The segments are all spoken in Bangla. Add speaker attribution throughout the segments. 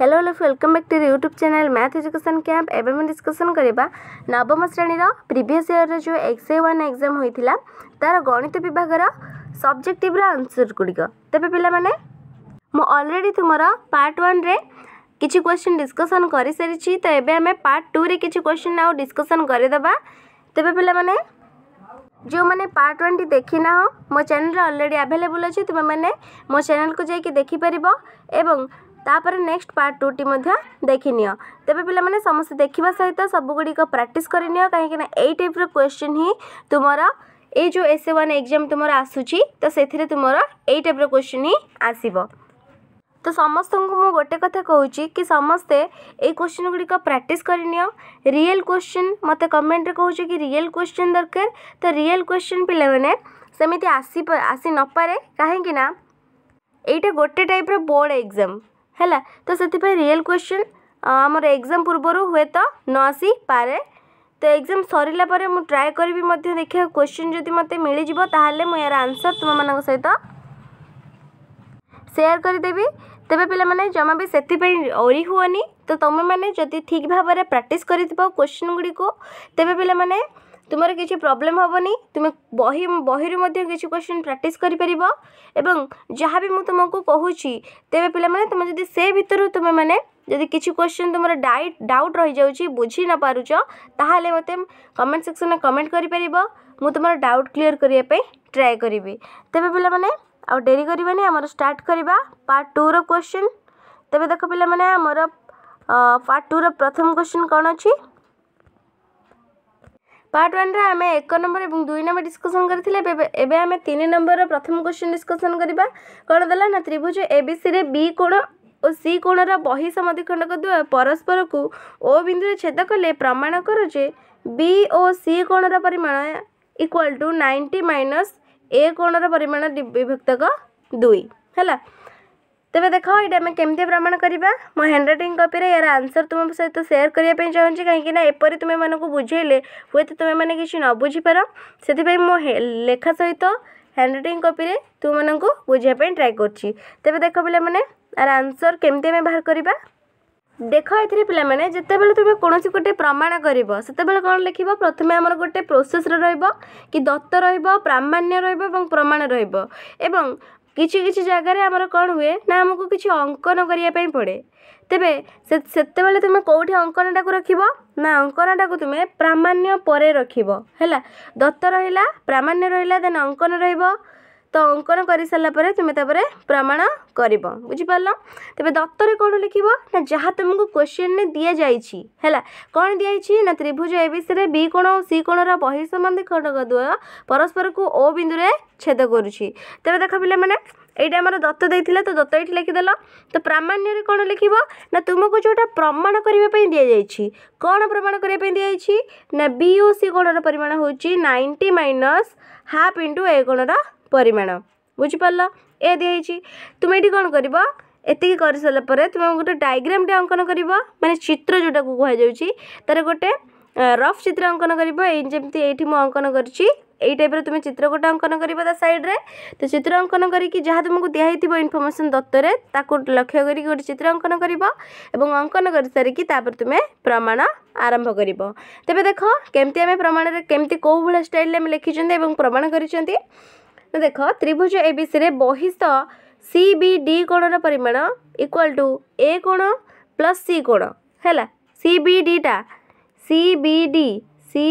Speaker 1: hello hello welcome back to YouTube channel math education camp एवं डिस्कसन करवा नवम श्रेणी प्रीवियस ईयर जो एक्सए वन एग्जाम होता तार गणित विभाग सब्जेक्टिव आंसर गुड़िक तेज पे अलरेडी तुम पार्ट वन किसी क्वेश्चन डिस्कसन कर सारी तो ये आम पार्ट टू रे किसी क्वेश्चन आउ डिस्कसन करदे तेज पे जो मैंने पार्ट वन टी देखी ना हो मो चेल अलरेडी आभेलेबुल अच्छे तुम्हें मो चेल को जाकि देखिपर एवं तापर नेक्स्ट पार्ट टू टी देखनि तेज पे समस्त देखा सहित सबूगुड़ी प्राक्ट करनी कहीं टाइप रोश्चिन् तुम्हार ये जो एस तो ए वन एक्जाम तुम आसूरी तो से तुम यही टाइप रोश्चिन् आसब तो समस्त को मुझे गोटे कथा कि समस्ते ये क्वेश्चन गुड़िक प्राक्ट करनी रियल क्वेश्चन मत कमेट कह कौच रियल क्वेश्चन दरकार तो रियल क्वेश्चन पे सेमती आसी नपे कहीं ये गोटे टाइप रोर्ड एग्जाम ହେଲା ତ ସେଥିପାଇଁ ରିଅଲ୍ କ୍ୱେଶ୍ଚିନ୍ ଆମର ଏକ୍ଜାମ୍ ପୂର୍ବରୁ ହୁଏତ ନ ଆସିପାରେ ତ ଏକ୍ଜାମ୍ ସରିଲା ପରେ ମୁଁ ଟ୍ରାଏ କରିବି ମଧ୍ୟ ଦେଖିବା କ୍ୱେଶ୍ଚିନ୍ ଯଦି ମୋତେ ମିଳିଯିବ ତାହେଲେ ମୁଁ ଏହାର ଆନ୍ସର୍ ତୁମମାନଙ୍କ ସହିତ ସେୟାର କରିଦେବି ତେବେ ପିଲାମାନେ ଜମା ବି ସେଥିପାଇଁ ଓରି ହୁଅନି ତ ତୁମେମାନେ ଯଦି ଠିକ୍ ଭାବରେ ପ୍ରାକ୍ଟିସ୍ କରିଥିବ କ୍ୱେଶ୍ଚିନ୍ ଗୁଡ଼ିକୁ ତେବେ ପିଲାମାନେ ତୁମର କିଛି ପ୍ରୋବ୍ଲେମ୍ ହେବନି ତୁମେ ବହି ବହିରୁ ମଧ୍ୟ କିଛି କୋଶ୍ଚିନ୍ ପ୍ରାକ୍ଟିସ୍ କରିପାରିବ ଏବଂ ଯାହା ବି ମୁଁ ତୁମକୁ କହୁଛି ତେବେ ପିଲାମାନେ ତୁମେ ଯଦି ସେ ଭିତରୁ ତୁମେମାନେ ଯଦି କିଛି କୋଶ୍ଚିନ୍ ତୁମର ଡାଇଟ୍ ଡାଉଟ୍ ରହିଯାଉଛି ବୁଝି ନ ପାରୁଛ ତାହେଲେ ମୋତେ କମେଣ୍ଟ ସେକ୍ସନ୍ରେ କମେଣ୍ଟ କରିପାରିବ ମୁଁ ତୁମର ଡାଉଟ୍ କ୍ଲିଅର୍ କରିବା ପାଇଁ ଟ୍ରାଏ କରିବି ତେବେ ପିଲାମାନେ ଆଉ ଡେରି କରିବାନି ଆମର ଷ୍ଟାର୍ଟ କରିବା ପାର୍ଟ ଟୁର କୋଶ୍ଚିନ୍ ତେବେ ଦେଖ ପିଲାମାନେ ଆମର ପାର୍ଟ ଟୁର ପ୍ରଥମ କୋଶ୍ଚିନ୍ କ'ଣ ଅଛି ପାର୍ଟ ୱାନ୍ରେ ଆମେ ଏକ ନମ୍ବର ଏବଂ ଦୁଇ ନମ୍ବର ଡିସ୍କସନ୍ କରିଥିଲେ ଏବେ ଆମେ ତିନି ନମ୍ବରର ପ୍ରଥମ କ୍ୱେଶ୍ଚିନ୍ ଡିସ୍କସନ୍ କରିବା କ'ଣ ଦେଲା ନା ତ୍ରିଭୁଜ ଏ ବି ସିରେ ବି କୋଣ ଓ ସି କୋଣର ବହି ସମଧିଖଣ୍ଡକ ଦ୍ୱୟ ପରସ୍ପରକୁ ଓ ବିନ୍ଦୁରେ ଛେଦ କଲେ ପ୍ରମାଣ କର ଯେ ବି ଓ ସି କୋଣର ପରିମାଣ equal to ninety minus A କୋଣର ପରିମାଣ ବିଭକ୍ତକ ଦୁଇ ହେଲା ତେବେ ଦେଖ ଏଇଟା ଆମେ କେମିତି ପ୍ରମାଣ କରିବା ମୋ ହ୍ୟାଣ୍ଡ ରାଇଟିଂ କପିରେ ଏହାର ଆନ୍ସର୍ ତୁମ ସହିତ ସେୟାର କରିବା ପାଇଁ ଚାହୁଁଛି କାହିଁକିନା ଏପରି ତୁମେମାନଙ୍କୁ ବୁଝେଇଲେ ହୁଏତ ତୁମେମାନେ କିଛି ନ ବୁଝିପାର ସେଥିପାଇଁ ମୋ ଲେଖା ସହିତ ହ୍ୟାଣ୍ଡ ରାଇଟିଂ କପିରେ ତୁମମାନଙ୍କୁ ବୁଝିବା ପାଇଁ ଟ୍ରାଏ କରୁଛି ତେବେ ଦେଖ ପିଲାମାନେ ଏହାର ଆନ୍ସର୍ କେମିତି ଆମେ ବାହାର କରିବା ଦେଖ ଏଥିରେ ପିଲାମାନେ ଯେତେବେଳେ ତୁମେ କୌଣସି ଗୋଟେ ପ୍ରମାଣ କରିବ ସେତେବେଳେ କ'ଣ ଲେଖିବ ପ୍ରଥମେ ଆମର ଗୋଟେ ପ୍ରୋସେସ୍ରେ ରହିବ କି ଦତ୍ତ ରହିବ ପ୍ରାମାଣ୍ୟ ରହିବ ଏବଂ ପ୍ରମାଣ ରହିବ ଏବଂ কিছু କିଛି ଜାଗାରେ ଆମର କ'ଣ ହୁଏ ନା ଆମକୁ କିଛି ଅଙ୍କନ କରିବା ପାଇଁ ପଡ଼େ ତେବେ ସେତେବେଳେ ତୁମେ କେଉଁଠି ଅଙ୍କନଟାକୁ ରଖିବ ନା ଅଙ୍କନଟାକୁ ତୁମେ ପ୍ରାମାଣ୍ୟ ପରେ ରଖିବ ହେଲା ଦତ୍ତ ରହିଲା ପ୍ରାମାଣ୍ୟ ରହିଲା ଦେନ୍ ଅଙ୍କନ ରହିବ তো অঙ্কন করে সারা পরে তুমি তাপরে প্রমাণ করব বুঝিপারল তবে দত্তরে কোণ লিখব না যা তুমি কোশ্চিনে দিয়া যাই হল কোণ দিয়াই না ত্রিভুজ এবিসি বি কোণ ও সি কোণর বহিঃসম্বন্ধী খণ্ডক দ্বয় পরস্পরক ও বিন্দুরে ছেদ করুছি তবে দেখ পিলা মানে এইটা আমার দত্ত দিয়েছিল তো দত্ত এটি লিখিদেল তো প্রামাণ্যরে কোণ লিখব না তোমাকে যেটা প্রমাণ করা দিয়েছি কোণ প্রমাণ করা দিয়েছি না বি ও সি কোণর পরিমাণ হচ্ছে ninety minus half into A কোণর ପରିମାଣ ବୁଝିପାରିଲ ଏ ଦିଆହେଇଛି ତୁମେ ଏଠି କ'ଣ କରିବ ଏତିକି କରିସାରିଲା ପରେ ତୁମେ ଗୋଟେ ଡାଇଗ୍ରାମ୍ଟେ ଅଙ୍କନ କରିବ ମାନେ ଚିତ୍ର ଯେଉଁଟାକୁ କୁହାଯାଉଛି ତା'ର ଗୋଟେ ରଫ୍ ଚିତ୍ର ଅଙ୍କନ କରିବ ଏଇ ଯେମିତି ଏଇଠି ମୁଁ ଅଙ୍କନ କରିଛି ଏଇ ଟାଇପ୍ର ତୁମେ ଚିତ୍ର ଗୋଟେ ଅଙ୍କନ କରିବ ତା ସାଇଡ଼୍ରେ ତ ଚିତ୍ର ଅଙ୍କନ କରିକି ଯାହା ତୁମକୁ ଦିଆହେଇଥିବ ଇନଫର୍ମେସନ୍ ଦତ୍ତରେ ତାକୁ ଲକ୍ଷ୍ୟ କରିକି ଗୋଟେ ଚିତ୍ର ଅଙ୍କନ କରିବ ଏବଂ ଅଙ୍କନ କରିସାରିକି ତାପରେ ତୁମେ ପ୍ରମାଣ ଆରମ୍ଭ କରିବ ତେବେ ଦେଖ କେମିତି ଆମେ ପ୍ରମାଣରେ କେମିତି କେଉଁ ଭଳିଆ ଷ୍ଟାଇଲ୍ରେ ଆମେ ଲେଖିଛନ୍ତି ଏବଂ ପ୍ରମାଣ କରିଛନ୍ତି ଦେଖ ତ୍ରିଭୁଜ ଏବିସିରେ ବହିସ୍ଥ ସି ବି ଡି କୋଣର ପରିମାଣ ଇକ୍ୱାଲ୍ ଟୁ ଏ କୋଣ ପ୍ଲସ୍ ସି କୋଣ ହେଲା ସି ବି ଡିଟା C B D C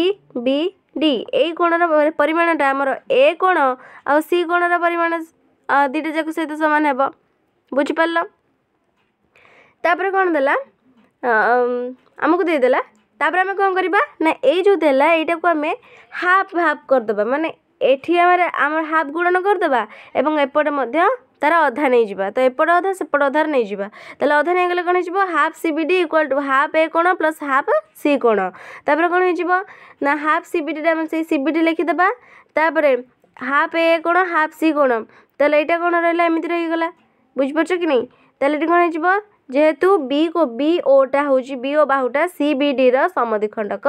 Speaker 1: B D ଏଇ କୋଣର ପରିମାଣଟା ଆମର ଏ କୋଣ ଆଉ ସି କୋଣର ପରିମାଣ ଦୁଇଟା ଯାକ ସହିତ ସମାନ ହେବ ବୁଝିପାରିଲ ତାପରେ କ'ଣ ଦେଲା ଆମକୁ ଦେଇଦେଲା ତାପରେ ଆମେ କ'ଣ କରିବା ନା ଏଇ ଯେଉଁ ଦେଲା ଏଇଟାକୁ ଆମେ ହାଫ୍ ହାଫ୍ କରିଦେବା ମାନେ ଏଠି ଆମର ଆମର ହାଫ୍ ଗୁଣନ କରିଦେବା ଏବଂ ଏପଟେ ମଧ୍ୟ ତା'ର ଅଧା ନେଇଯିବା ତ ଏପଟ ଅଧା ସେପଟ ଅଧାରେ ନେଇଯିବା ତା'ହେଲେ ଅଧା ନେଇଗଲେ କ'ଣ ହେଇଯିବ half C B D equal to half A କୋଣ ପ୍ଲସ୍ ହାଫ୍ ସି କୋଣ ତା'ପରେ କ'ଣ ହେଇଯିବ ନା ହାଫ୍ ସି ବି ଡ଼ିରେ ଆମେ ସେଇ ସି ବି ଡ଼ି ଲେଖିଦେବା ତା'ପରେ ହାଫ୍ ଏ କୋଣ ହାଫ୍ ସି କୋଣ ତା'ହେଲେ ଏଇଟା କ'ଣ ରହିଲା ଏମିତି ରହିଗଲା ବୁଝିପାରୁଛ କି ନାହିଁ ତା'ହେଲେ ଏଠି କ'ଣ ହେଇଯିବ ଯେହେତୁ ବି ବି ଓଟା ହେଉଛି ବି ଓ ବାହୁଟା ସି ବି ଡ଼ିର ସମଦ୍ୱିଖଣ୍ଡକ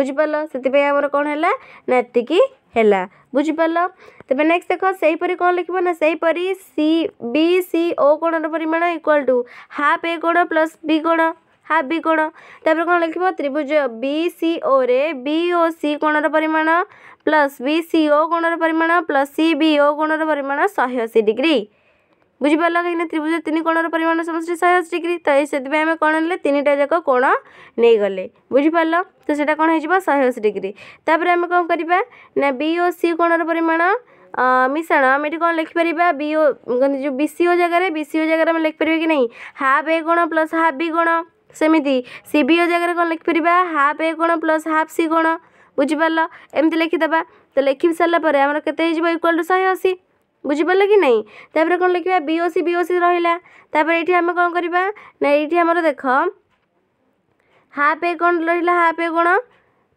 Speaker 1: ବୁଝିପାରିଲ ସେଥିପାଇଁ ଆମର କ'ଣ ହେଲା ନା ଏତିକି ହେଲା ବୁଝିପାରିଲ ତେବେ ନେକ୍ସଟ୍ ଦେଖ ସେହିପରି କ'ଣ ଲେଖିବ ନା ସେହିପରି ସି ବି ସି ଓ କୋଣର ପରିମାଣ ଇକ୍ୱାଲ୍ ଟୁ ହାଫ୍ ଏ କୋଣ ପ୍ଲସ୍ ବି କୋଣ ହାଫ୍ ବି କୋଣ ତାପରେ କ'ଣ ଲେଖିବ ତ୍ରିଭୁଜ ବି ସି ଓରେ ବି ଓ ସି କୋଣର ପରିମାଣ ପ୍ଲସ୍ ବି ସି ଓ କୋଣର ପରିମାଣ ପ୍ଲସ୍ ସି ବି ଓ କୋଣର ପରିମାଣ ଶହେ ଅଶୀ ଡିଗ୍ରୀ बुझिपारा कहीं त्रिभुज तीन कोण परिमाण समस्त शहे अशी डिग्री तो से आम कौन तीन टाइम जाक कोण नहीं गले तो से कौन हो शहे अशी डिग्री तापर आम कौन करवा बी ओ सी कोण परिमाण मिशाण आम ये कौन लिखिपर बी ओ जो बी ओ जगार बी जगार आम लिखिपर कि नहीं हाफ ए कोण प्लस हाफ बी कोण सेमती सी बी ओ जगार कौन लिखिपर हाफ ए कोण प्लस हाफ सी कोण बुझिपारल एमती लिखिदे तो लिखि सारापर आम इक्वाल टू शहे अशी বুঝিপারল কি নাই তাপরে কোণ লিখবা বিওসি বিওসি রহিলা তাপরে এটি আমি কোণ করিবা না এইটি আমার দেখ হাফ এ কোণ রহিলা হাফ এ কোণ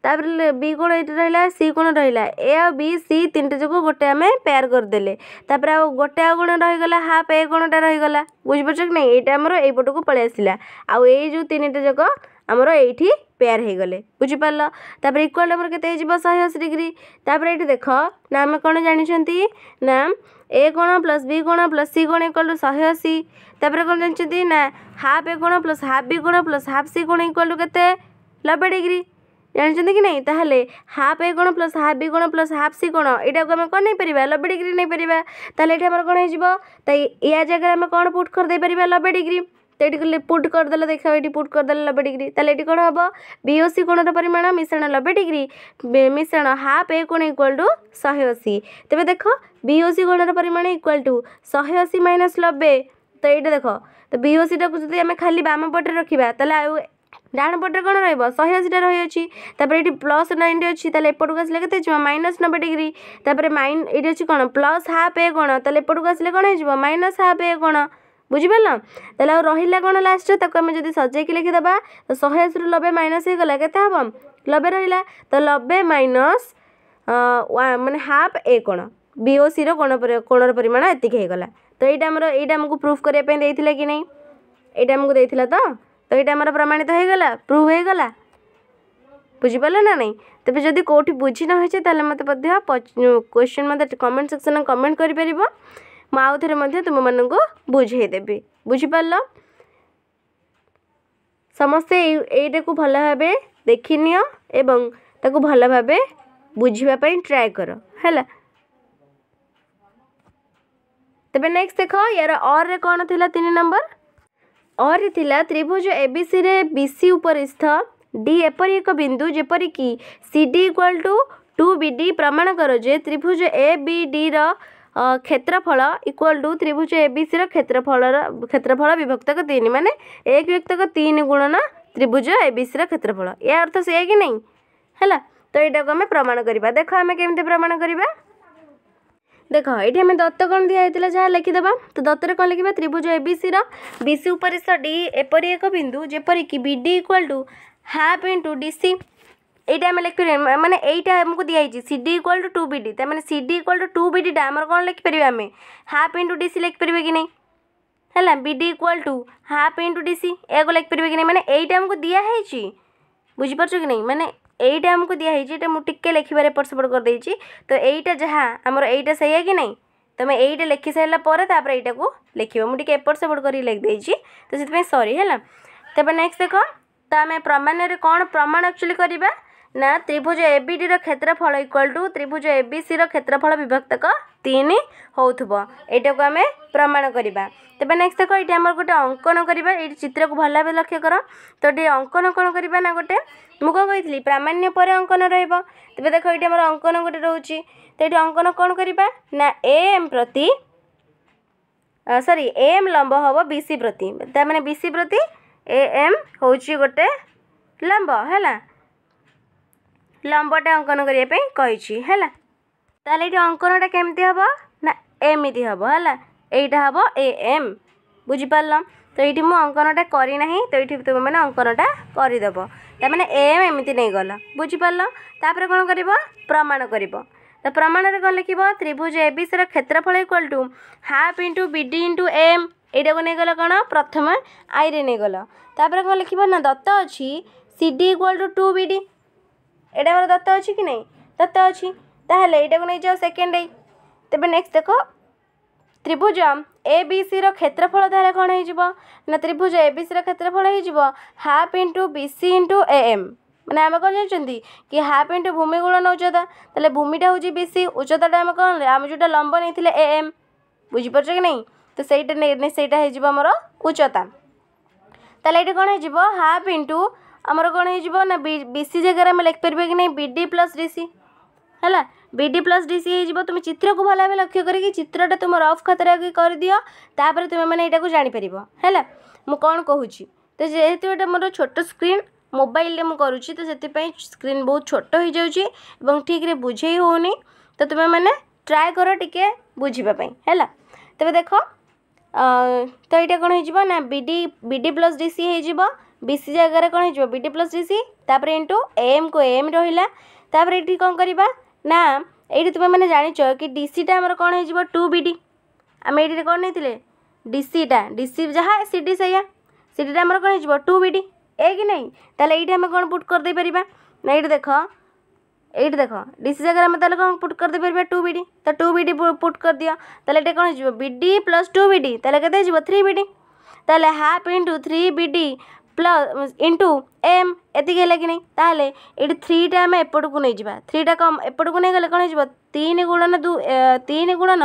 Speaker 1: ତାପରେ ବି କୋଣ ଏଇଠି ରହିଲା ସି କୋଣ ରହିଲା ଏ ଆଉ ବି ସି ତିନିଟା ଯୋଗୁଁ ଗୋଟେ ଆମେ ପେୟାର କରିଦେଲେ ତାପରେ ଆଉ ଗୋଟେ ଆଉ କୋଣ ରହିଗଲା ହାଫ୍ ଏ କୋଣଟା ରହିଗଲା ବୁଝିପାରୁଛ କି ନାହିଁ ଏଇଟା ଆମର ଏଇପଟକୁ ପଳେଇ ଆସିଲା ଆଉ ଏଇ ଯେଉଁ ତିନିଟା ଯାକ ଆମର ଏଇଠି ପେୟାର୍ ହେଇଗଲେ ବୁଝିପାରିଲ ତାପରେ ଇକ୍ୱାଲ୍ ଆମର କେତେ ହେଇଯିବ ଶହେ ଅଶୀ ଡିଗ୍ରୀ ତାପରେ ଏଠି ଦେଖ ନା ଆମେ କ'ଣ ଜାଣିଛନ୍ତି ନା ଏ କୋଣ ପ୍ଲସ୍ ବି କୋଣ ପ୍ଲସ୍ ସି କୋଣ ଇକ୍ୱାଲ୍ ଟୁ ଶହେ ଅଶୀ ତାପରେ କ'ଣ ଜାଣିଛନ୍ତି ନା ହାଫ୍ ଏ କୋଣ ପ୍ଲସ୍ ହାଫ୍ ବି କୋଣ ପ୍ଲସ୍ ହାଫ୍ ସି କୋଣ ଇକ୍ୱାଲ୍ ଟୁ କେତେ ନବେ ଡିଗ୍ରୀ ଜାଣିଛନ୍ତି କି ନାହିଁ ତାହେଲେ ହାଫ୍ ଏ କୋଣ ପ୍ଲସ୍ ହାଫ୍ ବି କୋଣ ପ୍ଲସ୍ ହାଫ୍ ସି କୋଣ ଏଇଟାକୁ ଆମେ କ'ଣ ନେଇପାରିବା ନବେ ଡିଗ୍ରୀ ନେଇପାରିବା ତାହେଲେ ଏଠି ଆମର କ'ଣ ହେଇଯିବ ତ ୟା ଜାଗାରେ ଆମେ କ'ଣ ପୁଟ୍ କରିଦେଇପାରିବା ନବେ ଡିଗ୍ରୀ ତ ଏଇଠି ପୁଟ୍ କରିଦେଲେ ଦେଖ ଏଇଠି ପୁଟ୍ କରିଦେଲେ ନବେ ଡିଗ୍ରୀ ତାହେଲେ ଏଇଠି କ'ଣ ହେବ ବିଓସି କୋଣର ପରିମାଣ ମିଶ୍ରଣ ନବେ ଡିଗ୍ରୀ ମିଶ୍ରଣ ହାଫ୍ ଏ କୋଣ ଇକ୍ୱାଲ୍ ଟୁ ଶହେ ଅଶୀ ତେବେ ଦେଖ ବିଓସି କୋଣର ପରିମାଣ ଇକ୍ୱାଲ୍ ଟୁ ଶହେ ଅଶୀ ମାଇନସ୍ ନବେ ତ ଏଇଟା ଦେଖ ତ ବିଓସିଟାକୁ ଯଦି ଆମେ ଖାଲି ବାମ ପଟେ ରଖିବା ତାହେଲେ ଆଉ ଡାହାଣ ପଟରେ କ'ଣ ରହିବ ଶହେ ଅଶୀଟା ରହିଅଛି ତାପରେ ଏଠି ପ୍ଲସ୍ ନାଇନ୍ଟି ଅଛି ତାହେଲେ ଏପଟକୁ ଆସିଲେ କେତେ ହେଇଯିବ ମାଇନସ୍ ନବେ ଡିଗ୍ରୀ ତାପରେ ମାଇନ୍ ଏଇଠି ଅଛି କ'ଣ ପ୍ଲସ୍ ହାଫ୍ ଏ କ'ଣ ତାହେଲେ ଏପଟକୁ ଆସିଲେ କ'ଣ ହେଇଯିବ ମାଇନସ୍ ହାଫ୍ ଏ କ'ଣ বুঝিপার তাহলে আর রহিলা কোণ লাস্টে তাকে আমি যদি সজাইকি লিখিদেবা তো শহে আশিরু নবে মাইনাস হয়েগলা কেতে হব নবে রহিলা তো নবে মাইনস মানে হাফ এ কোণ বিওসির কোণ কোণর পরিমাণ এতিকি হয়েগলা তো এইটা আমার এইটা আমাকে প্রুফ করা দিয়ে কি না এইটা আমাকে দিয়ে তো তো এইটা আমার প্রমাণিত হয়েগলা প্রুফ হয়েগলা বুঝিপার না নাই তবে যদি কোটি বুঝি নহয়েছে তাহলে মতো মধ্যে কোশ্চেন মধ্যে কমেন্ট সেকশন কমেন্ট করে পারিব मुँ तुम थे को बुझेदेवि बुझिपार समस्ते यहीटा को भल भाव देखनी भल भाव बुझाप ट्राए कर है तेरे नेक्स्ट देख यार अर रे कौन थी तीन नंबर अर थिला त्रिभुज ए बी सी बीसी उपरिस्थ डी एपरी एक बिंदु जपरिकी C D equal to two B D प्रमाण कर जे त्रिभुज ए बी डी କ୍ଷେତ୍ରଫଳ ଇକ୍ୱାଲ୍ ଟୁ ତ୍ରିଭୁଜ ଏବିସିର କ୍ଷେତ୍ରଫଳର କ୍ଷେତ୍ରଫଳ ବିଭକ୍ତକ ତିନି ମାନେ ଏକ ବିଭକ୍ତକ ତିନି ଗୁଣନ ତ୍ରିଭୁଜ ଏବିସିର କ୍ଷେତ୍ରଫଳ ଏହା ଅର୍ଥ ସେଇଆ କି ନାହିଁ ହେଲା ତ ଏଇଟାକୁ ଆମେ ପ୍ରମାଣ କରିବା ଦେଖ ଆମେ କେମିତି ପ୍ରମାଣ କରିବା ଦେଖ ଏଠି ଆମେ ଦତ୍ତ କ'ଣ ଦିଆହେଇଥିଲା ଯାହା ଲେଖିଦେବା ତ ଦତ୍ତରେ କ'ଣ ଲେଖିବା ତ୍ରିଭୁଜ ଏବିସିର ବିସି ଉପରିସ୍ଥ ଡି ଏପରି ଏକ ବିନ୍ଦୁ ଯେପରିକି BD equal to half into DC यहाँ आम लिखिपर मैंने यहाँ को दिखाई C D equal to two B मैंने C D equal to two B डीटा कौन लिखिपर आम हाफ इंटु डी सी लिखिपर कि नहीं है B D equal to half into D C एक लिखिपर कि नहीं मैंने यहाँ आमको दिखाई बुझीपर कि नहीं मैंने यहीटा आमको दिखाई मुझे टी लिखे एपट सेपट कर दे तो यहीटा जहाँ आमर यहीटा से कि नहीं तुम्हें यही लिखि सारापर तापर यहीटा को मुझे एपट सेपट कर तो से सरी है तेरे नेक्स्ट देख तो आम प्रमाण में कौन प्रमाण एक्चुअली करवा ନା ତ୍ରିଭୁଜ ଏବିଡ଼ିର କ୍ଷେତ୍ରଫଳ ଇକ୍ୱାଲ୍ ଟୁ ତ୍ରିଭୁଜ ଏବିସିର କ୍ଷେତ୍ରଫଳ ବିଭକ୍ତକ ତିନି ହେଉଥିବ ଏଇଟାକୁ ଆମେ ପ୍ରମାଣ କରିବା ତେବେ ନେକ୍ସଟ ଦେଖ ଏଇଠି ଆମର ଗୋଟେ ଅଙ୍କନ କରିବା ଏଇଠି ଚିତ୍ରକୁ ଭଲ ଭାବେ ଲକ୍ଷ୍ୟ କର ତ ଏଠି ଅଙ୍କନ କ'ଣ କରିବା ନା ଗୋଟେ ମୁଁ କ'ଣ କହିଥିଲି ପ୍ରାମାଣ୍ୟ ପରେ ଅଙ୍କନ ରହିବ ତେବେ ଦେଖ ଏଇଠି ଆମର ଅଙ୍କନ ଗୋଟେ ରହୁଛି ତ ଏଠି ଅଙ୍କନ କ'ଣ କରିବା ନା ଏ ଏମ୍ ପ୍ରତି ସରି ଏ ଏମ୍ ଲମ୍ବ ହେବ ବି ସି ପ୍ରତି ତା'ମାନେ ବି ସି ପ୍ରତି ଏ ଏମ୍ ହେଉଛି ଗୋଟେ ଲମ୍ବ ହେଲା লম্বটা অঙ্কন করা কইছি হল তাহলে এটি অঙ্কনটা কেমতি হব না এমিতি হব হল এইটা হব এ এম বুঝিপারল তো এইটি মু অঙ্কনটা করি না তো এইটি তুমি মানে অঙ্কনটা করিদেব তার মানে এম এমিতি নেই গল বুঝিপারল তাপরে কোণ করব প্রমাণ করব তো প্রমাণের কোণ লিখব ত্রিভুজ এবিসির ক্ষেত্রফল equal to half into BD into M এইটাকে নিয়ে গেল কোণ প্রথমে আইরে নিয়ে গেল তাপরে কোণ লিখব না দত্ত অছি CD equal to two BD এটা আমার দত্ত ଅଛି କି ନାହିଁ ଦତ୍ତ ଅଛି ତାହେଲେ ଏଇଟାକୁ ନେଇଯାଅ ସେକେଣ୍ଡ ଏଇ ତେବେ ନେକ୍ସଟ ଦେଖ ত্রিভুজ এ বি সি র ক্ষেত্রফল তাহলে কোণ হয়ে যাব না ত্রিভুজ এ বি সি র ক্ষেত্রফল হয়ে যাব half into B C into A M মানে আমি কোণ জানি কি হাফ ইন্টু ভূমি গুণন উচ্চতা তাহলে ভূমিটা হচ্ছে বি সি উচ্চতাটা আমি কোণ আমি যেটা লম্ব নিয়ে এ এম বুঝিপারছ কি না তো সেইটা সেইটা হয়ে যাব আমার উচ্চতা তাহলে এটা কোণ হয়ে যাব হাফ ইন্টু आमर कौन हो सी जगह आम लिखिपर कि नहीं बी प्लस डी सी है B D plus D C हो तुम चित्र को भल भाव लक्ष्य कर चित्रा तुम रफ खतर कर दिवस मैंने यू जापर है मुझे कौन कहूँ तो जेहतु ये मोर छोट स्क्रीन मोबाइल करुँ तो से स्क्रीन बहुत छोट हो जा ठीक से बुझे हो तो तुम्हें ट्राए कर टी बुझापी है तेरे देख तो ये कौन हो B D plus D C हो बी जगार कौन हो डी प्लस डी सीपर इंटू एम को एम रहा ये कौन करवा ना ये तुम्हें मैंने जाच कि डीसीटा आम कौन हो टू बी डी आम ये कौन नहीं डीसीटा डीसी जहाँ सी डी सैया सी डी आम कौन हो टू बी डी ए कि नहीं कौन पुट करदे पार ना ये देख ये देख डीसी जगह आम तक पुट करदे पार टू बी डी तो टू बी डी पुट कर दि तो ये कौन हो प्लस टू बी डी तेल थ्री बी डी तेल half into three B D plus into M এতিকি হল কি না তাহলে এটি থ্রিটা আমি এপটকু নিয়ে যা থ্রিটা কম এপটকু নিয়ে গেলে কম হয়ে তিন গুণন দু তিন গুণন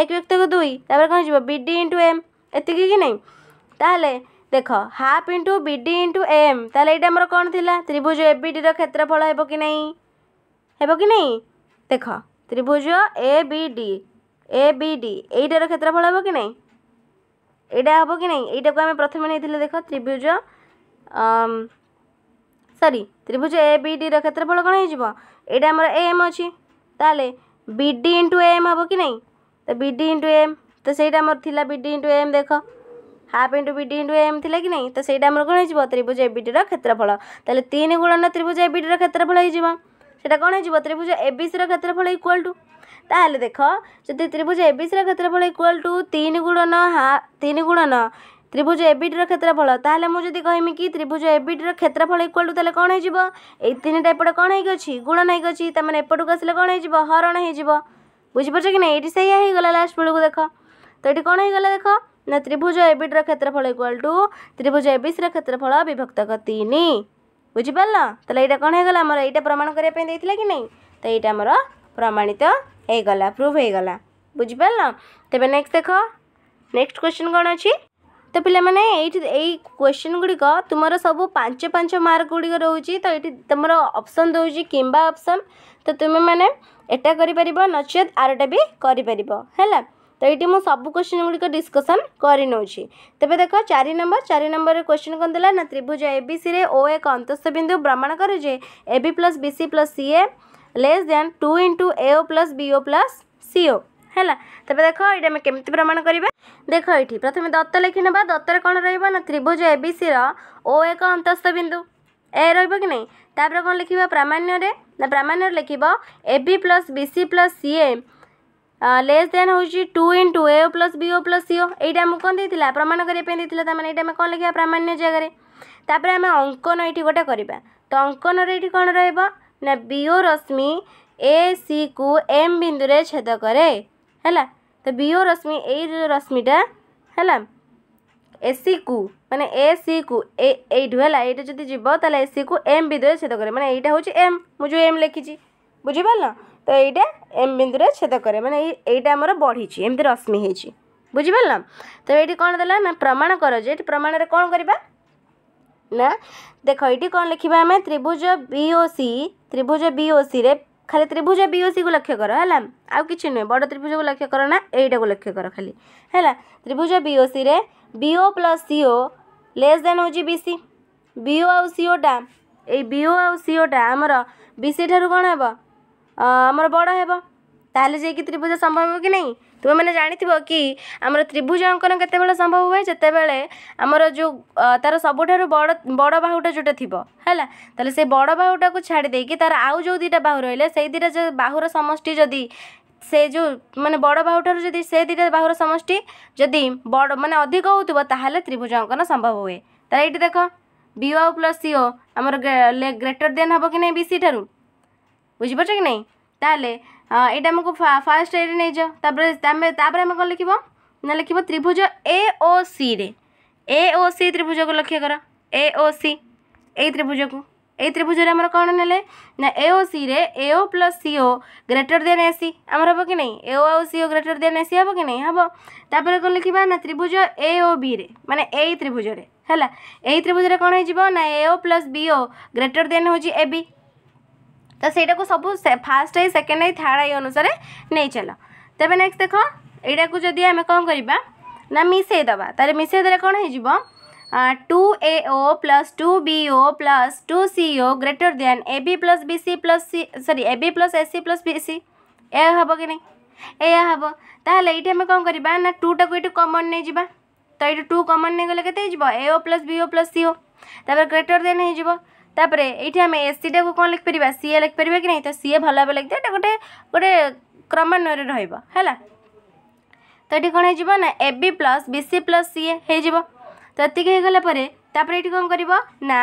Speaker 1: এক ব্যক্তিকে দুই তাপরে কম হয়ে বিডি ইন্টু এম এতিকি কি না তাহলে দেখ half into BD into M তাহলে এইটা আমার কোণ লা ত্রিভুজ এবিডির ক্ষেত্রফল হব কি না হব কি না দেখ ত্রিভুজ এ বিডি এ বিডি এইটার ক্ষেত্রফল হব কি না এইটা হব কি না এইটাকে আমি প্রথমে নিয়ে দেখ ত্রিভুজ ସରି ତ୍ରିଭୁଜ ଏ ବି ଡିର କ୍ଷେତ୍ରଫଳ କ'ଣ ହେଇଯିବ ଏଇଟା ଆମର ଏ ଏମ୍ ଅଛି ତାହେଲେ B D into A M ହେବ କି ନାହିଁ ତ ବି ଡି ଇଣ୍ଟୁ ଏମ୍ ତ ସେଇଟା ଆମର ଥିଲା ବି ଡି ଇଣ୍ଟୁ ଏମ୍ ଦେଖ half into B D into M ଥିଲା କି ନାହିଁ ତ ସେଇଟା ଆମର କ'ଣ ହେଇଯିବ ତ୍ରିଭୁଜ ଏ ବି ଡିର କ୍ଷେତ୍ରଫଳ ତାହେଲେ ତିନି ଗୁଣନ ତ୍ରିଭୁଜ ଏ ବି ଡିର କ୍ଷେତ୍ରଫଳ ହେଇଯିବ সেটা কোণ হয়ে ত্রিভুজ এবিসির ক্ষেত্রফল ইকুয়াল টু তাহলে দেখ যদি ত্রিভুজ এবিসির ক্ষেত্রফল ইকুয়াল টু তিন গুণন হা তিন গুণন ত্রিভুজ এবিডির ক্ষেত্রফল তাহলে মু যদি কহিমি কি ত্রিভুজ এবিডির ক্ষেত্রফল ইকুয়াল টু তাহলে কোণ হয়েযিব এই তিনটা এপটে কোণ হয়ে অছি গুণন হয়ে অছি তার মানে এপটকু আসলে কোণ হয়েযিব হরণ হয়েযিব বুঝিপারছ কি না এইটি সেইয়া হয়েগলা লাস্ট বেড়ে দেখ তো এটি কোণ হয়েগলা দেখ না ত্রিভুজ এবিডির ক্ষেত্রফল ইকুয়াল টু ত্রিভুজ এবিসির ক্ষেত্রফল বিভক্তক তিন বুঝিপারল তাহলে এইটা কোণ হয়েগলা আমার এইটা প্রমাণ করা কি নাই তো এইটা আমার প্রমাণিত হয়েগলা প্রুভ হয়েগলা বুঝিপারল তেবে নেক্সট দেখ নেক্সট কোশ্চিন কোণ অছি তো ପିଲାମାନେ ଏଇଠି ଏଇ କ୍ୱେଶ୍ଚନ୍ ଗୁଡ଼ିକ ତୁମର ସବୁ ପାଞ୍ଚ ପାଞ୍ଚ ମାର୍କ ଗୁଡ଼ିକ ରହୁଛି ତ ଏଇଠି ତୁମର ଅପସନ୍ ଦେଉଛି କିମ୍ବା ଅପସନ୍ ତ ତୁମେମାନେ ଏଟା କରିପାରିବ ନଚେତ୍ ଆରଟା ବି କରିପାରିବ ହେଲା ତ ଏଇଠି ମୁଁ ସବୁ କ୍ୱେଶ୍ଚିନ୍ ଗୁଡ଼ିକ ଡିସ୍କସନ୍ କରିନେଉଛି ତେବେ ଦେଖ ଚାରି ନମ୍ବର ଚାରି ନମ୍ବରରେ କ୍ୱେଶ୍ଚିନ୍ କ'ଣ ଦେଲା ନା ତ୍ରିଭୁଜ ଏବିସିରେ ଓ ଏକ ଅନ୍ତସ୍ଥ ବିନ୍ଦୁ ଭ୍ରମଣ କରେ ଯେ A B plus B C plus C A less than two into A O plus B O plus C O ହେଲା ତେବେ ଦେଖ ଏଇଟା ଆମେ କେମିତି ପ୍ରମାଣ କରିବା ଦେଖ ଏଇଠି ପ୍ରଥମେ ଦତ୍ତ ଲେଖିନେବା ଦତ୍ତରେ କ'ଣ ରହିବ ନା ତ୍ରିଭୁଜ ଏବିସିର ଓ ଏକ ଅନ୍ତସ୍ଥ ବିନ୍ଦୁ ଏ ରହିବ କି ନାହିଁ ତାପରେ କ'ଣ ଲେଖିବା ପ୍ରାମାଣ୍ୟରେ ନା ପ୍ରାମାଣ୍ୟରେ ଲେଖିବ A B plus B C plus C A less than ହେଉଛି two into A O plus B O plus C O ଏଇଟା ଆମକୁ କ'ଣ ଦେଇଥିଲା ପ୍ରମାଣ କରିବା ପାଇଁ ଦେଇଥିଲା ତା'ମାନେ ଏଇଟା ଆମେ କ'ଣ ଲେଖିବା ପ୍ରାମାଣ୍ୟ ଜାଗାରେ ତାପରେ ଆମେ ଅଙ୍କନ ଏଇଠି ଗୋଟେ କରିବା ତ ଅଙ୍କନରେ ଏଇଠି କ'ଣ ରହିବ ନା ବିଓ ରଶ୍ମି ଏ ସିକୁ ଏମ୍ ବିନ୍ଦୁରେ ଛେଦ କରେ ହେଲା ତ ବିଓ ରଶ୍ମି ଏଇ ଯେଉଁ ରଶ୍ମିଟା ହେଲା ଏସିକୁ ମାନେ ଏ ସିକୁ ଏଇଠୁ ହେଲା ଏଇଟା ଯଦି ଯିବ ତାହେଲେ ଏସିକୁ ଏମ୍ ବିନ୍ଦୁରେ ଛେଦ କରେ ମାନେ ଏଇଟା ହେଉଛି ଏମ୍ ମୁଁ ଯେଉଁ ଏମ୍ ଲେଖିଛି ବୁଝିପାରିଲ ତ ଏଇଟା ଏମ୍ ବିନ୍ଦୁରେ ଛେଦ କରେ ମାନେ ଏଇ ଏଇଟା ଆମର ବଢ଼ିଛି ଏମିତି ରଶ୍ମି ହେଇଛି ବୁଝିପାରିଲ ତ ଏଇଠି କ'ଣ ଦେଲା ନା ପ୍ରମାଣ କର ଯେ ଏଠି ପ୍ରମାଣରେ କ'ଣ କରିବା ନା ଦେଖ ଏଇଠି କ'ଣ ଲିଖିବା ଆମେ ତ୍ରିଭୁଜ ବିଓ ସି ତ୍ରିଭୁଜ ବିଓ ସିରେ খালি ত্রিভুজ বিওসি কু লক্ষ্য কর হল আউ কিছু নুহে বড় ত্রিভুজ কু লক্ষ্য কর না এইটা কু লক্ষ্য কর খালি হল ত্রিভুজ বিওসি রে BO plus CO less than হচ্ছে বিসি বিও আউ সিওটা এই বিও আউ সিওটা আমার বিসি ঠার কোণ হব আমার বড় হব তাহলে যাই কি ত্রিভুজ সম্ভব কি নাই तुम्हें जानव कि आम त्रिभुज अंकन के संभव हुए जिते आमर जो तार सब बड़ बड़ बाहूटा जोटा थी है से बड़ बाहूटा को छाड़ दे कि तार आउ जो दुटा बाहू रही है से दुटा बाहूर समष्टि जदि से जो मानने बड़ बाहूार जो से दुटा बाहूर समष्टि जदि बड़ मानने अधिक हो त्रिभुज अंकन संभव हुए तो ये देख बी आउ प्लस सीओ आमर ग्रेटर देन हम कि नहीं बी सी ठार बुझीप कि नहीं ଏଇଟା ଆମକୁ ଫାର୍ଷ୍ଟ ଏରେ ନେଇଯାଅ ତାପରେ ଆମେ ତାପରେ ଆମେ କ'ଣ ଲେଖିବ ନା ଲେଖିବ ତ୍ରିଭୁଜ ଏ ଓ ସିରେ ଏ ଓ ସି ତ୍ରିଭୁଜକୁ ଲକ୍ଷ୍ୟ କର ଏ ଓ ସି ଏଇ ତ୍ରିଭୁଜକୁ ଏଇ ତ୍ରିଭୁଜରେ ଆମର କ'ଣ ନେଲେ ନା ଏ ଓ ସିରେ A O plus C O greater than AC ଆମର ହେବ କି ନାହିଁ ଏ ଓ ଆଉ C O greater than AC ହେବ କି ନାହିଁ ହେବ ତାପରେ କ'ଣ ଲେଖିବା ନା ତ୍ରିଭୁଜ ଏ ଓ ବିରେ ମାନେ ଏଇ ତ୍ରିଭୁଜରେ ହେଲା ଏଇ ତ୍ରିଭୁଜରେ କ'ଣ ହେଇଯିବ ନା A O plus B O greater ଦେନ୍ ହେଉଛି ଏ ବି ତ ସେଇଟାକୁ ସବୁ first I second I third I ଅନୁସାରେ ନେଇଚାଲ ତେବେ ନେକ୍ସଟ ଦେଖ ଏଇଟାକୁ ଯଦି ଆମେ କ'ଣ କରିବା ନା ମିଶାଇ ଦେବା ତାହେଲେ ମିଶାଇ ଦେଲେ କ'ଣ ହେଇଯିବ two A plus two B O plus two C O greater than A B plus B C plus C सरी A B plus A C plus B C A हम कि नहीं ए हम ताल ये आम कौन करवा ना टूटा को ये कमन नहीं जावा तो ये टू कमन नहीं गले के A O plus B O plus C O greater than हो তাপরে এইটি আমি এসিটাকে কম লিখিপারা সিএ লিখিপারা কি না তো সিএ ভাল ভাবে লিখিদে এটা গোটে গোটে ক্রমান্বয়ে রহব হ্যাঁ তো এটি কোণ হয়ে না AB plus BC plus CA হয়ে যাব তো এত হয়ে গলা পরে তাপরে এটি কম করব না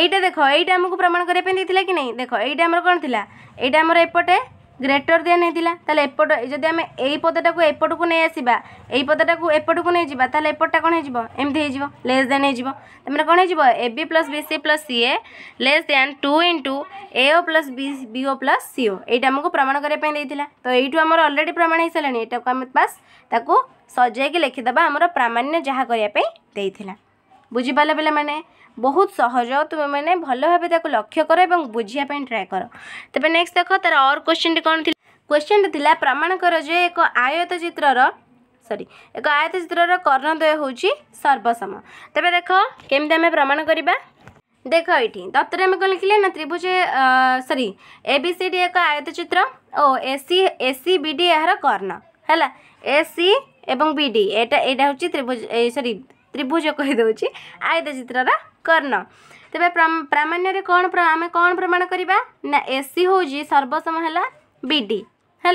Speaker 1: এইটা দেখ এইটা আমাকে প্রমাণ করা দিয়েছিল কি না দেখ এইটা আমার কোণ লা এইটা আমার এপটে গ্রেটর দেন হয়েছিলা তাহলে এপট যদি আমি এই পদটাকে এপটকু নিয়ে আসবা এই পদটাকে এপটকু নিয়ে যা তাহলে এপটটা কোণ হয়ে এমতি হয়ে লেস দেন হয়ে তাহলে কোণ হয়ে A B plus B C plus C A less than two into A O plus B B O plus C O এইটা আমাকে প্রমাণ করা তো এইটু আমার অলরেডি প্রমাণ হয়ে সারা এটা আমি বাস তাকে সজাইকি লিখিদেবা আমার প্রামাণ্য যা করা বুঝিপারে পিলা মানে ବହୁତ ସହଜ ତୁମେମାନେ ଭଲ ଭାବେ ତାକୁ ଲକ୍ଷ୍ୟ କର ଏବଂ ବୁଝିବା ପାଇଁ ଟ୍ରାଏ କର ତେବେ ନେକ୍ସଟ ଦେଖ ତା'ର ଅର୍ କ୍ୱେଶ୍ଚିନ୍ଟି କ'ଣ ଥିଲା କ୍ୱେଶ୍ଚିନ୍ଟି ଥିଲା ପ୍ରମାଣ କର ଯେ ଏକ ଆୟତ ଚିତ୍ରର ସରି ଏକ ଆୟତ ଚିତ୍ରର କର୍ଣ୍ଣଦ୍ୱୟ ହେଉଛି ସର୍ବସମ ତେବେ ଦେଖ କେମିତି ଆମେ ପ୍ରମାଣ କରିବା ଦେଖ ଏଇଠି ତତ୍ତ୍ୱରେ ଆମେ କ'ଣ ଲେଖିଲେ ନା ତ୍ରିଭୁଜ ସରି ଏ ବି ସି ଡି ଏକ ଆୟତ ଚିତ୍ର ଓ A C A C B D ଏହାର କର୍ଣ୍ଣ ହେଲା ଏ ସି ଏବଂ ବି ଡି ଏଇଟା ଏଇଟା ହେଉଛି ତ୍ରିଭୁଜ ସରି ତ୍ରିଭୁଜ କହିଦେଉଛି ଆୟତ ଚିତ୍ରର कर्ण तेरे प्रामाण्य कौन आम कौन प्रमाण करवा एसी हूँ सर्वसम है बीडी है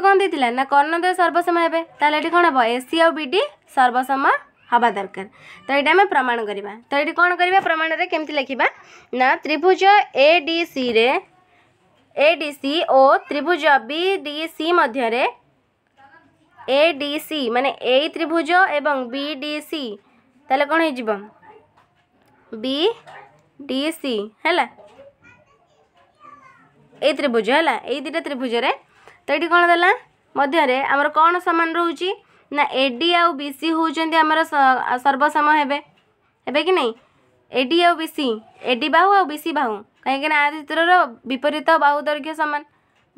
Speaker 1: कौन देना ना कर्ण दे सर्वसम हे तो कौन हम एसी बी सर्वसम हवा दरकार तो ये आम प्रमाण करवा तो ये कौन कर प्रमाण में कमी लिखा ना त्रिभुज ए डी सी रे ए डी सी ओ त्रिभुज बी डी सी मध्य ए डी सी मान ए त्रिभुज एवं बी डी सी तेल कौन हो बी डी सी है त्रिभुज है यही त्रिभुज तो ये कौन दे मध्य आम कौन सामान रोच ना एडी आउ बी सी हूँ आम सर्वसम हो कि नहीं एडी आउ बी सी एडी बाहू आउ सी बाहू कहीं आ चित्र रपरीत बाहू दर्घ्य सामान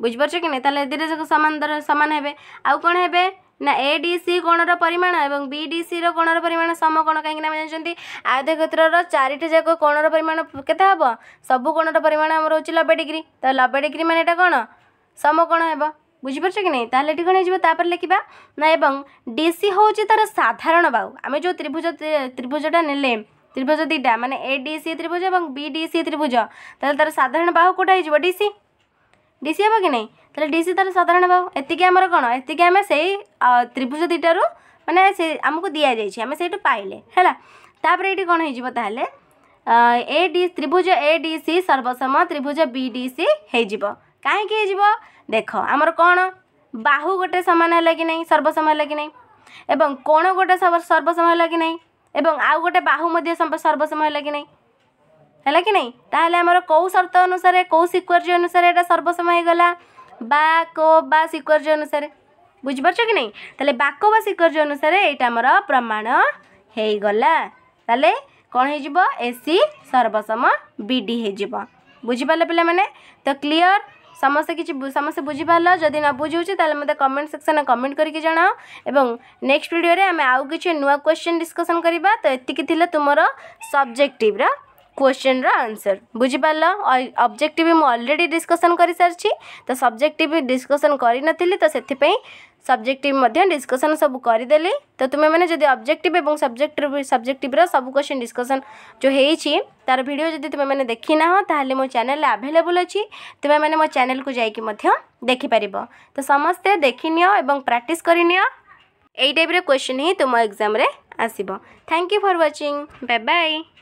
Speaker 1: बुझिपार कि नहीं तो सामान सामान है आउ कौन है ନା ଏ ଡି ସି କୋଣର ପରିମାଣ ଏବଂ ବି ଡି ସିର କୋଣର ପରିମାଣ ସମକୋଣ କାହିଁକିନା ଆମେ ଜାଣିଛନ୍ତି ଆୟତ କ୍ଷେତ୍ରର ଚାରିଟି ଯାକ କୋଣର ପରିମାଣ କେତେ ହେବ ସବୁ କୋଣର ପରିମାଣ ଆମର ହେଉଛି ନବେ ଡିଗ୍ରୀ ତ ନବେ ଡିଗ୍ରୀ ମାନେ ଏଇଟା କ'ଣ ସମକୋଣ ହେବ ବୁଝିପାରୁଛ କି ନାହିଁ ତାହେଲେ ଏଠି କ'ଣ ହେଇଯିବ ତାପରେ ଲେଖିବା ନା ଏବଂ ଡି ସି ହେଉଛି ତା'ର ସାଧାରଣ ବାହୁ ଆମେ ଯେଉଁ ତ୍ରିଭୁଜ ତ୍ରିଭୁଜଟା ନେଲେ ତ୍ରିଭୁଜ ଦୁଇଟା ମାନେ ଏ ଡି ସି ତ୍ରିଭୁଜ ଏବଂ ବି ଡି ସି ତ୍ରିଭୁଜ ତାହେଲେ ତା'ର ସାଧାରଣ ବାହୁ କେଉଁଟା ହେଇଯିବ ଡି ସି ଡି ସି ହେବ କି ନାହିଁ তাহলে ডিসি তাহলে সাধারণ ভাব এতিকি আমার কোণ এতিকি আমি সেই ত্রিভুজ দুইটার মানে সে আমি দিয়া যাই আমি সেইটু পাইলে হ্যাঁ তাপরে এটি কোণ হয়ে যাব তাহলে এ ডি ত্রিভুজ এ ডি সি সর্বসম ত্রিভুজ বি ডি সি হয়ে যাব কাহিকি হয়ে যাব দেখ আমার কোণ বাহু গোটে সমান হল কি না সর্বসম হল কি না এবং কোণ গোটে সর্বসম হল কি না এবং আউ গোটে বাহু মধ্যে সর্বসম হল কি না হল কি না তাহলে আমার কেউ সর্ত অনুসারে কেউ সিকুয়েন্স অনুসারে এটা সর্বসম হয়ে গলা बाकोबा सिकर्ज अनुसार बुझिपार कि नहीं तेल बाकोबा सिकर्ज अनुसार यहाँ मर प्रमाण हो गला कौन हो सी सर्वसम विज बुझिपाल पे तो क्लीयर समस्त कि समस्त बुझिपाल जदि न बुझे तेल मतलब कमेंट सेक्शन में कमेंट करके जनाओ एवं नेक्स्ट भिडियो आम आउ किसी नुआ क्वेश्चन डिस्कसन करवा तो ये तुम सब्जेक्टिव्र क्वेश्चन रनसर बुझिपार अब्जेक्ट भी अलरेडी डिस्कसन कर सारी तो सब्जेक्ट भी डिस्कसन करी तो से सब्जेक्ट डिस्कसन सब करदे तो तुम्हें मैंने जब अब्जेक्ट और सब्जेक्ट सब्जेक्ट सब क्वेश्चन डिस्कसन जो हो तार भिड जब तुम्हें मैंने देखी ना तो मो चेल आभेलेबुल अच्छी तुम्हें मैंने मो चेल को जैक देखिपार तो समस्ते देखनी प्राक्ट करनी यही क्वेश्चन ही तुम एग्जाम आसब thank you for watching bye bye